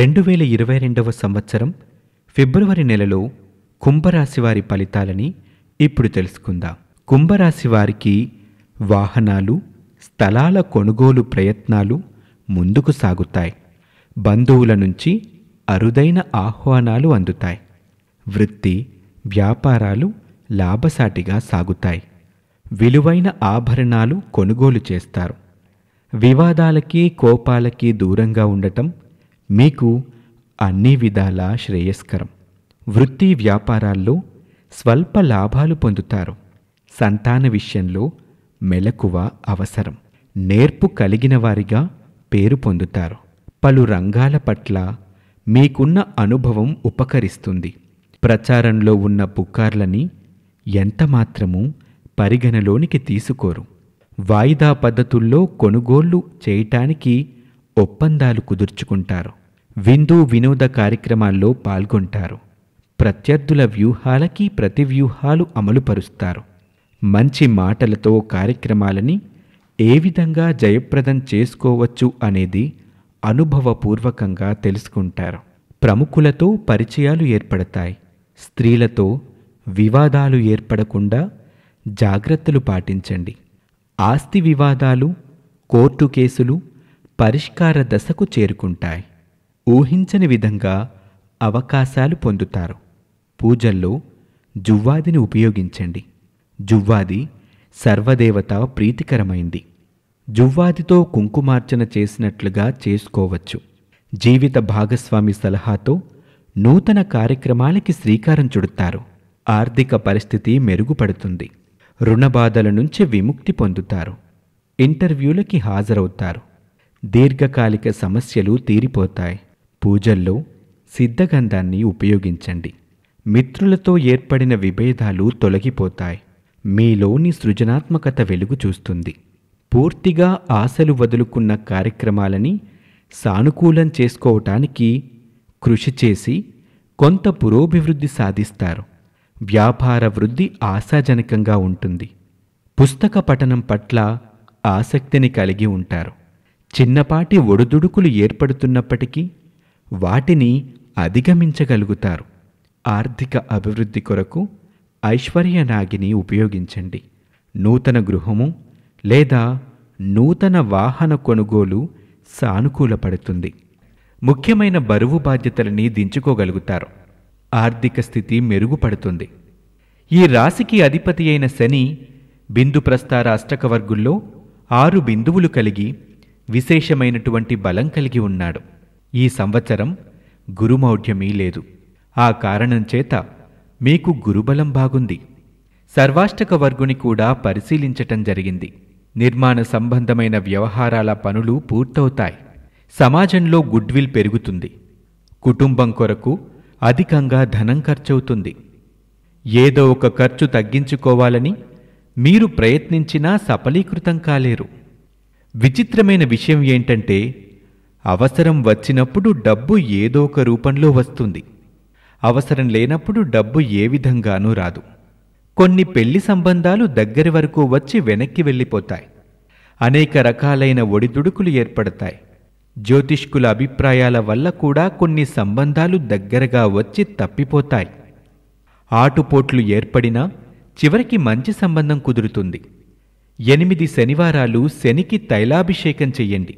రెండు వేల ఇరవై రెండవ సంవత్సరం ఫిబ్రవరి నెలలో కుంభరాశి వారి ఫలితాలని ఇప్పుడు తెలుసుకుందాం కుంభరాశి వారికి వాహనాలు స్థలాల కొనుగోలు ప్రయత్నాలు ముందుకు సాగుతాయి బంధువుల నుంచి అరుదైన ఆహ్వానాలు అందుతాయి వృత్తి వ్యాపారాలు లాభసాటిగా సాగుతాయి విలువైన ఆభరణాలు కొనుగోలు చేస్తారు వివాదాలకి కోపాలకి దూరంగా ఉండటం మీకు అన్ని విధాల శ్రేయస్కరం వృత్తి వ్యాపారాల్లో స్వల్ప లాభాలు పొందుతారు సంతాన విషయంలో మెలకువ అవసరం నేర్పు కలిగిన వారిగా పేరు పొందుతారు పలు రంగాల పట్ల మీకున్న అనుభవం ఉపకరిస్తుంది ప్రచారంలో ఉన్న పుకార్లని ఎంతమాత్రమూ పరిగణలోనికి తీసుకోరు వాయిదా పద్ధతుల్లో కొనుగోళ్లు చేయటానికి ఒప్పందాలు కుదుర్చుకుంటారు విందు వినోద కార్యక్రమాల్లో పాల్గొంటారు ప్రత్యర్థుల వ్యూహాలకి ప్రతి వ్యూహాలు అమలుపరుస్తారు మంచి మాటలతో కార్యక్రమాలని ఏ విధంగా జయప్రదం చేసుకోవచ్చు అనేది అనుభవపూర్వకంగా తెలుసుకుంటారు ప్రముఖులతో పరిచయాలు ఏర్పడతాయి స్త్రీలతో వివాదాలు ఏర్పడకుండా జాగ్రత్తలు పాటించండి ఆస్తి వివాదాలు కోర్టు కేసులు పరిష్కార దశకు చేరుకుంటాయి ఊహించని విధంగా అవకాశాలు పొందుతారు పూజల్లో జువ్వాదిని ఉపయోగించండి జువ్వాది సర్వదేవత ప్రీతికరమైంది జువ్వాదితో కుంకుమార్చన చేసినట్లుగా చేసుకోవచ్చు జీవిత భాగస్వామి సలహాతో నూతన కార్యక్రమాలకి శ్రీకారం చుడుతారు ఆర్థిక పరిస్థితి మెరుగుపడుతుంది రుణబాధల నుంచి విముక్తి పొందుతారు ఇంటర్వ్యూలకి హాజరవుతారు దీర్ఘకాలిక సమస్యలు తీరిపోతాయి పూజల్లో సిద్ధగంధాన్ని ఉపయోగించండి మిత్రులతో ఏర్పడిన విభేదాలు తొలగిపోతాయి మీలోని సృజనాత్మకత వెలుగు చూస్తుంది పూర్తిగా ఆశలు వదులుకున్న కార్యక్రమాలని సానుకూలం చేసుకోవటానికి కృషి చేసి కొంత పురోభివృద్ధి సాధిస్తారు వ్యాపార వృద్ధి ఆశాజనకంగా ఉంటుంది పుస్తక పఠనం పట్ల ఆసక్తిని కలిగి ఉంటారు చిన్నపాటి ఒడుదుడుకులు ఏర్పడుతున్నప్పటికీ వాటిని అధిగమించగలుగుతారు ఆర్థిక అభివృద్ధి కొరకు ఐశ్వర్య నాగిని ఉపయోగించండి నూతన గృహము లేదా నూతన వాహన కొనుగోలు సానుకూలపడుతుంది ముఖ్యమైన బరువు బాధ్యతలని దించుకోగలుగుతారు ఆర్థిక స్థితి మెరుగుపడుతుంది ఈ రాశికి అధిపతి అయిన శని బిందు ప్రస్తార అష్టకవర్గుల్లో ఆరు బిందువులు కలిగి విశేషమైనటువంటి బలం కలిగి ఉన్నాడు ఈ సంవత్సరం గురుమౌఢ్యమీ లేదు ఆ కారణంచేత మీకు గురుబలం బాగుంది సర్వాష్టక వర్గుని కూడా పరిశీలించటం జరిగింది నిర్మాణ సంబంధమైన వ్యవహారాల పనులు పూర్తవుతాయి సమాజంలో గుడ్విల్ పెరుగుతుంది కుటుంబం కొరకు అధికంగా ధనం ఖర్చవుతుంది ఏదో ఒక ఖర్చు తగ్గించుకోవాలని మీరు ప్రయత్నించినా సఫలీకృతం కాలేరు విచిత్రమైన విషయం ఏంటంటే అవసరం వచ్చినప్పుడు డబ్బు ఏదో ఒక రూపంలో వస్తుంది అవసరం లేనప్పుడు డబ్బు ఏ విధంగానూ రాదు కొన్ని పెళ్లి సంబంధాలు దగ్గరి వరకు వచ్చి వెనక్కి వెళ్ళిపోతాయి అనేక రకాలైన ఒడిదుడుకులు ఏర్పడతాయి జ్యోతిష్కుల అభిప్రాయాల వల్ల కూడా కొన్ని సంబంధాలు దగ్గరగా వచ్చి తప్పిపోతాయి ఆటుపోట్లు ఏర్పడినా చివరికి మంచి సంబంధం కుదురుతుంది ఎనిమిది శనివారాలు శనికి తైలాభిషేకం చెయ్యండి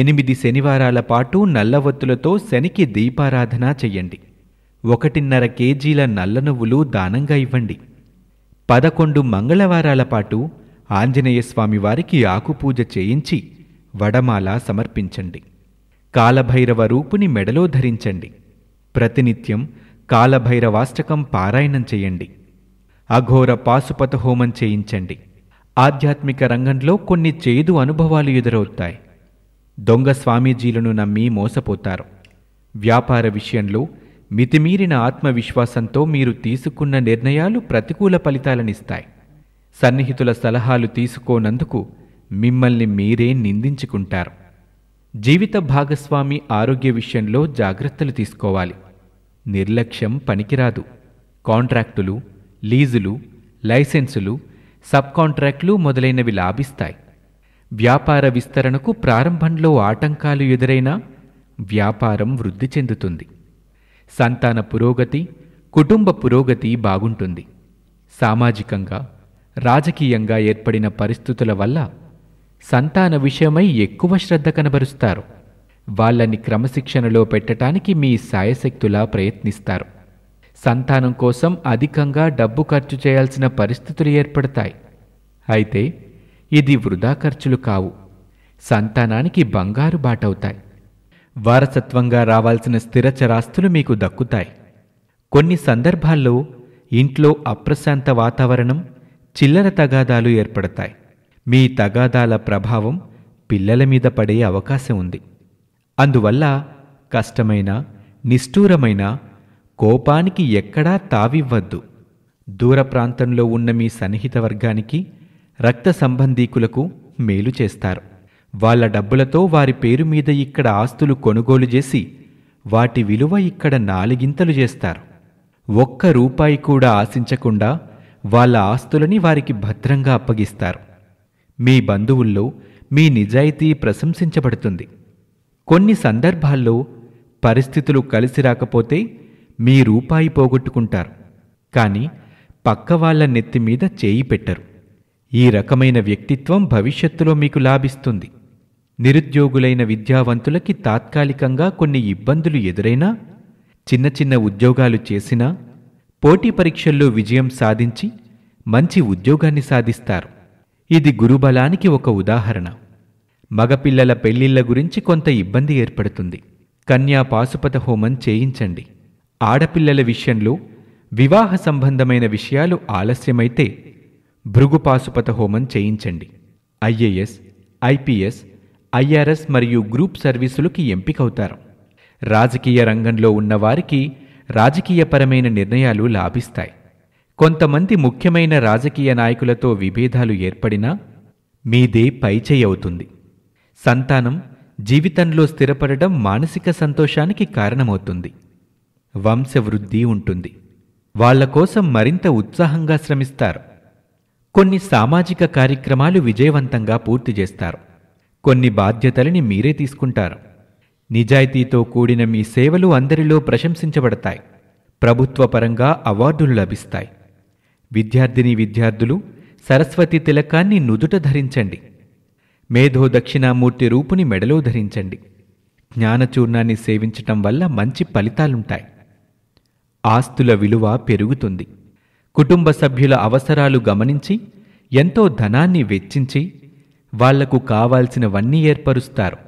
ఎనిమిది శనివారాల పాటు నల్లవత్తులతో శనికి దీపారాధన చెయ్యండి ఒకటిన్నర కేజీల నల్ల నువ్వులు దానంగా ఇవ్వండి పదకొండు మంగళవారాల పాటు ఆంజనేయస్వామివారికి ఆకుపూజ చేయించి వడమాల సమర్పించండి కాలభైరవ రూపుని మెడలో ధరించండి ప్రతినిత్యం కాలభైరవాష్టకం పారాయణం చేయండి అఘోర పాశుపత హోమం చేయించండి ఆధ్యాత్మిక రంగంలో కొన్ని చేదు అనుభవాలు ఎదురవుతాయి దొంగ స్వామీజీలను నమ్మి మోసపోతారు వ్యాపార విషయంలో మితిమీరిన ఆత్మవిశ్వాసంతో మీరు తీసుకున్న నిర్ణయాలు ప్రతికూల ఫలితాలనిస్తాయి సన్నిహితుల సలహాలు తీసుకోనందుకు మిమ్మల్ని మీరే నిందించుకుంటారు జీవిత భాగస్వామి ఆరోగ్య విషయంలో జాగ్రత్తలు తీసుకోవాలి నిర్లక్ష్యం పనికిరాదు కాంట్రాక్టులు లీజులు లైసెన్సులు సబ్ కాంట్రాక్టులు మొదలైనవి లాభిస్తాయి వ్యాపార విస్తరణకు ప్రారంభంలో ఆటంకాలు ఎదురైనా వ్యాపారం వృద్ధి చెందుతుంది సంతాన పురోగతి కుటుంబ పురోగతి బాగుంటుంది సామాజికంగా రాజకీయంగా ఏర్పడిన పరిస్థితుల వల్ల సంతాన విషయమై ఎక్కువ శ్రద్ధ కనబరుస్తారు వాళ్ళని క్రమశిక్షణలో పెట్టటానికి మీ సాయశక్తులా ప్రయత్నిస్తారు సంతానం కోసం అధికంగా డబ్బు ఖర్చు చేయాల్సిన పరిస్థితులు ఏర్పడతాయి అయితే ఇది వృధా ఖర్చులు కావు సంతానానికి బంగారు బాటవుతాయి వారసత్వంగా రావాల్సిన స్థిర చరాస్తులు మీకు దక్కుతాయి కొన్ని సందర్భాల్లో ఇంట్లో అప్రశాంత వాతావరణం చిల్లర తగాదాలు ఏర్పడతాయి మీ తగాదాల ప్రభావం పిల్లల మీద పడే అవకాశం ఉంది అందువల్ల కష్టమైన నిష్ఠూరమైన కోపానికి ఎక్కడా తావివ్వద్దు దూర ప్రాంతంలో ఉన్న మీ సన్నిహిత వర్గానికి రక్త సంబంధీకులకు మేలు చేస్తారు వాళ్ల డబ్బులతో వారి పేరు మీద ఇక్కడ ఆస్తులు కొనుగోలు చేసి వాటి విలువ ఇక్కడ నాలుగింతలు చేస్తారు ఒక్క రూపాయి కూడా ఆశించకుండా వాళ్ళ ఆస్తులని వారికి భద్రంగా అప్పగిస్తారు మీ బంధువుల్లో మీ నిజాయితీ ప్రశంసించబడుతుంది కొన్ని సందర్భాల్లో పరిస్థితులు కలిసి రాకపోతే మీ రూపాయి పోగొట్టుకుంటారు కానీ పక్క వాళ్ళ నెత్తి మీద చేయి పెట్టరు ఈ రకమైన వ్యక్తిత్వం భవిష్యత్తులో మీకు లాభిస్తుంది నిరుద్యోగులైన విద్యావంతులకి తాత్కాలికంగా కొన్ని ఇబ్బందులు ఎదురైనా చిన్న చిన్న ఉద్యోగాలు చేసినా పోటీ పరీక్షల్లో విజయం సాధించి మంచి ఉద్యోగాన్ని సాధిస్తారు ఇది గురుబలానికి ఒక ఉదాహరణ మగపిల్లల పెళ్లిళ్ల గురించి కొంత ఇబ్బంది ఏర్పడుతుంది కన్యా పాశుపత హోమం చేయించండి ఆడపిల్లల విషయంలో వివాహ సంబంధమైన విషయాలు ఆలస్యమైతే భృగుపాశుపత హోమం చేయించండి ఐఏఎస్ ఐపీఎస్ ఐఆర్ఎస్ మరియు గ్రూప్ సర్వీసులకి ఎంపికవుతారు రాజకీయ రంగంలో ఉన్నవారికి రాజకీయపరమైన నిర్ణయాలు లాభిస్తాయి కొంతమంది ముఖ్యమైన రాజకీయ నాయకులతో విభేదాలు ఏర్పడినా మీదే పైచేయి అవుతుంది సంతానం జీవితంలో స్థిరపడడం మానసిక సంతోషానికి కారణమవుతుంది వంశవృద్ధి ఉంటుంది వాళ్ల కోసం మరింత ఉత్సాహంగా శ్రమిస్తారు కొన్ని సామాజిక కార్యక్రమాలు విజయవంతంగా పూర్తి చేస్తారు కొన్ని బాధ్యతలని మీరే తీసుకుంటారు నిజాయితీతో కూడిన మీ సేవలు అందరిలో ప్రశంసించబడతాయి ప్రభుత్వపరంగా అవార్డులు లభిస్తాయి విద్యార్థిని విద్యార్థులు సరస్వతి తిలకాన్ని నుదుట ధరించండి మేధో దక్షిణామూర్తి రూపుని మెడలో ధరించండి జ్ఞానచూర్ణాన్ని సేవించటం వల్ల మంచి ఫలితాలుంటాయి ఆస్తుల విలువ పెరుగుతుంది కుటుంబ సభ్యుల అవసరాలు గమనించి ఎంతో ధనాన్ని వెచ్చించి వాళ్లకు కావాల్సినవన్నీ ఏర్పరుస్తారు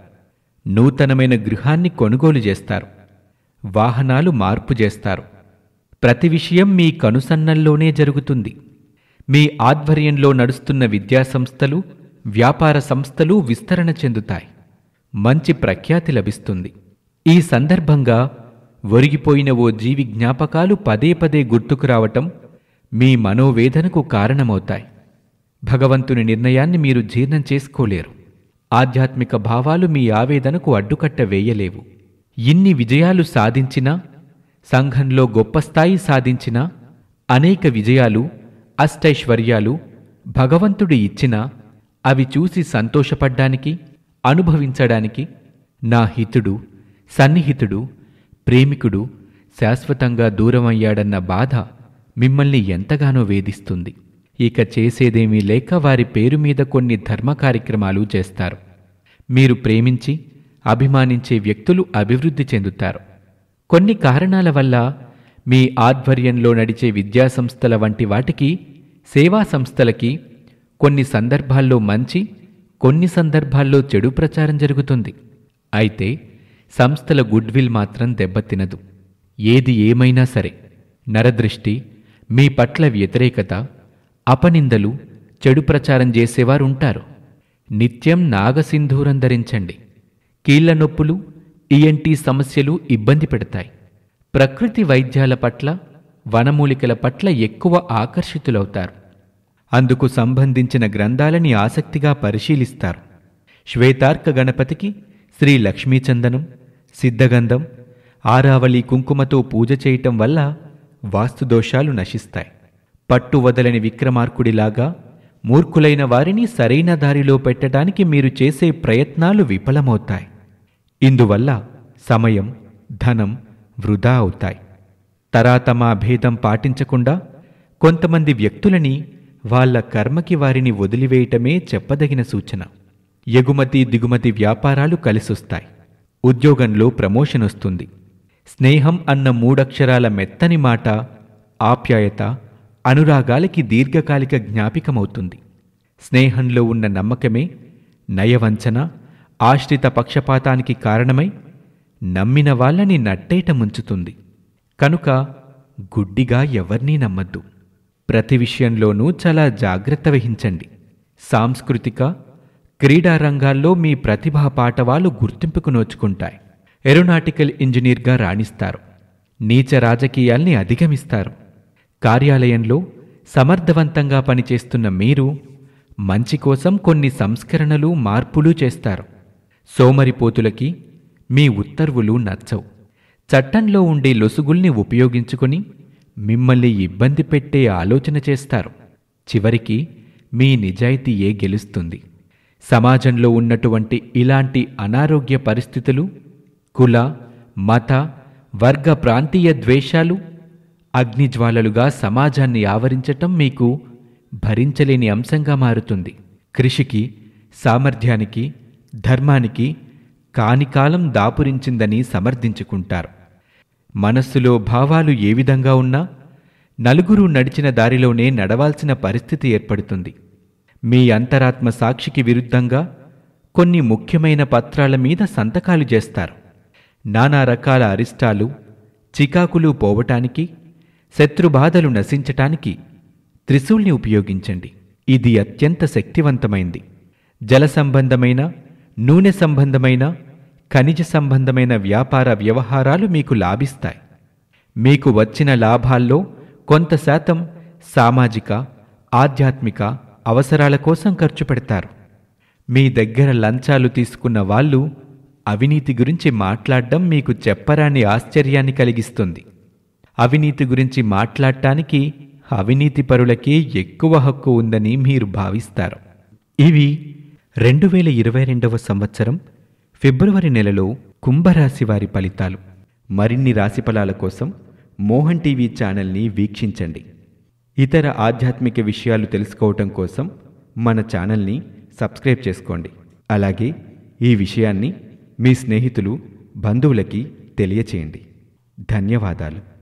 నూతనమైన గృహాన్ని కొనుగోలు చేస్తారు వాహనాలు మార్పు చేస్తారు ప్రతి విషయం మీ కనుసన్నల్లోనే జరుగుతుంది మీ ఆధ్వర్యంలో నడుస్తున్న విద్యాసంస్థలు వ్యాపార సంస్థలు విస్తరణ చెందుతాయి మంచి ప్రఖ్యాతి లభిస్తుంది ఈ సందర్భంగా ఒరిగిపోయిన ఓ జీవి జ్ఞాపకాలు పదే పదే గుర్తుకు రావటం మీ మనోవేదనకు కారణమవుతాయి భగవంతుని నిర్ణయాన్ని మీరు జీర్ణం చేసుకోలేరు ఆధ్యాత్మిక భావాలు మీ ఆవేదనకు అడ్డుకట్ట వేయలేవు ఇన్ని విజయాలు సాధించినా సంఘంలో గొప్ప స్థాయి సాధించినా అనేక విజయాలు అష్టైశ్వర్యాలు భగవంతుడి ఇచ్చినా అవి చూసి సంతోషపడ్డానికి అనుభవించడానికి నా హితుడు సన్నిహితుడు ప్రేమికుడు శాశ్వతంగా దూరమయ్యాడన్న బాధ మిమ్మల్ని ఎంతగానో వేధిస్తుంది ఇక చేసేదేమీ లేక వారి పేరు మీద కొన్ని ధర్మ కార్యక్రమాలు చేస్తారు మీరు ప్రేమించి అభిమానించే వ్యక్తులు అభివృద్ధి చెందుతారు కొన్ని కారణాల వల్ల మీ ఆధ్వర్యంలో నడిచే విద్యాసంస్థల వంటి వాటికి సేవా సంస్థలకి కొన్ని సందర్భాల్లో మంచి కొన్ని సందర్భాల్లో చెడు ప్రచారం జరుగుతుంది అయితే సంస్థల గుడ్విల్ మాత్రం దెబ్బతినదు ఏది ఏమైనా సరే నరదృష్టి మీ పట్ల వ్యతిరేకత అపనిందలు చెడు ప్రచారం చేసేవారుంటారు నిత్యం నాగసింధూరం ధరించండి కీళ్ల నొప్పులు ఈఎన్టీ సమస్యలు ఇబ్బంది పెడతాయి ప్రకృతి వైద్యాల పట్ల వనమూలికల పట్ల ఎక్కువ ఆకర్షితులవుతారు అందుకు సంబంధించిన గ్రంథాలని ఆసక్తిగా పరిశీలిస్తారు శ్వేతార్క గణపతికి శ్రీ లక్ష్మీచందనం సిద్ధగంధం ఆరావళి కుంకుమతో పూజ చేయటం వల్ల వాస్తుదోషాలు నశిస్తాయి పట్టు వదలని విక్రమార్కుడిలాగా మూర్ఖులైన వారిని సరైన దారిలో పెట్టడానికి మీరు చేసే ప్రయత్నాలు విఫలమవుతాయి ఇందువల్ల సమయం ధనం వృధా అవుతాయి తరాతమా భేదం పాటించకుండా కొంతమంది వ్యక్తులని వాళ్ల కర్మకి వారిని వదిలివేయటమే చెప్పదగిన సూచన ఎగుమతి దిగుమతి వ్యాపారాలు కలిసొస్తాయి ఉద్యోగంలో ప్రమోషన్ వస్తుంది స్నేహం అన్న మూడక్షరాల మెత్తని మాట ఆప్యాయత అనురాగాలకి దీర్ఘకాలిక జ్ఞాపికమవుతుంది స్నేహంలో ఉన్న నమ్మకమే నయవంచన ఆశ్రిత పక్షపాతానికి కారణమై నమ్మిన వాళ్ళని నట్టేట ముంచుతుంది కనుక గుడ్డిగా ఎవర్నీ నమ్మద్దు ప్రతి విషయంలోనూ చాలా జాగ్రత్త వహించండి సాంస్కృతిక క్రీడా రంగాల్లో మీ ప్రతిభా పాటవాలు గుర్తింపుకు నోచుకుంటాయి ఏరోనాటికల్ ఇంజనీర్గా రాణిస్తారు నీచ రాజకీయాల్ని అధిగమిస్తారు కార్యాలయంలో సమర్థవంతంగా పనిచేస్తున్న మీరు మంచి కోసం కొన్ని సంస్కరణలు మార్పులు చేస్తారు సోమరిపోతులకి మీ ఉత్తర్వులు నచ్చవు చట్టంలో ఉండే లొసుగుల్ని ఉపయోగించుకొని మిమ్మల్ని ఇబ్బంది పెట్టే ఆలోచన చేస్తారు చివరికి మీ నిజాయితీయే గెలుస్తుంది సమాజంలో ఉన్నటువంటి ఇలాంటి అనారోగ్య పరిస్థితులు కుల మత వర్గ ప్రాంతీయ ద్వేషాలు అగ్నిజ్వాలలుగా సమాజాన్ని ఆవరించటం మీకు భరించలేని అంశంగా మారుతుంది కృషికి సామర్థ్యానికి ధర్మానికి కాని కాలం దాపురించిందని సమర్థించుకుంటారు మనస్సులో భావాలు ఏ విధంగా ఉన్నా నలుగురు నడిచిన దారిలోనే నడవాల్సిన పరిస్థితి ఏర్పడుతుంది మీ అంతరాత్మ సాక్షికి విరుద్ధంగా కొన్ని ముఖ్యమైన పత్రాల మీద సంతకాలు చేస్తారు నానా రకాల అరిష్టాలు చికాకులు పోవటానికి శత్రుబాధలు నశించటానికి త్రిశూల్ని ఉపయోగించండి ఇది అత్యంత శక్తివంతమైంది జల సంబంధమైన నూనె సంబంధమైన ఖనిజ సంబంధమైన వ్యాపార వ్యవహారాలు మీకు లాభిస్తాయి మీకు వచ్చిన లాభాల్లో కొంత శాతం సామాజిక ఆధ్యాత్మిక అవసరాల కోసం ఖర్చు పెడతారు మీ దగ్గర లంచాలు తీసుకున్న వాళ్ళు అవినీతి గురించి మాట్లాడడం మీకు చెప్పరాని ఆశ్చర్యాన్ని కలిగిస్తుంది అవినీతి గురించి మాట్లాడటానికి అవినీతి పరులకే ఎక్కువ హక్కు ఉందని మీరు భావిస్తారు ఇవి రెండు వేల ఇరవై రెండవ సంవత్సరం ఫిబ్రవరి నెలలో కుంభరాశి వారి ఫలితాలు మరిన్ని రాశి ఫలాల కోసం మోహన్ టీవీ ఛానల్ని వీక్షించండి ఇతర ఆధ్యాత్మిక విషయాలు తెలుసుకోవటం కోసం మన ఛానల్ని సబ్స్క్రైబ్ చేసుకోండి అలాగే ఈ విషయాన్ని మీ స్నేహితులు బంధువులకి తెలియచేయండి ధన్యవాదాలు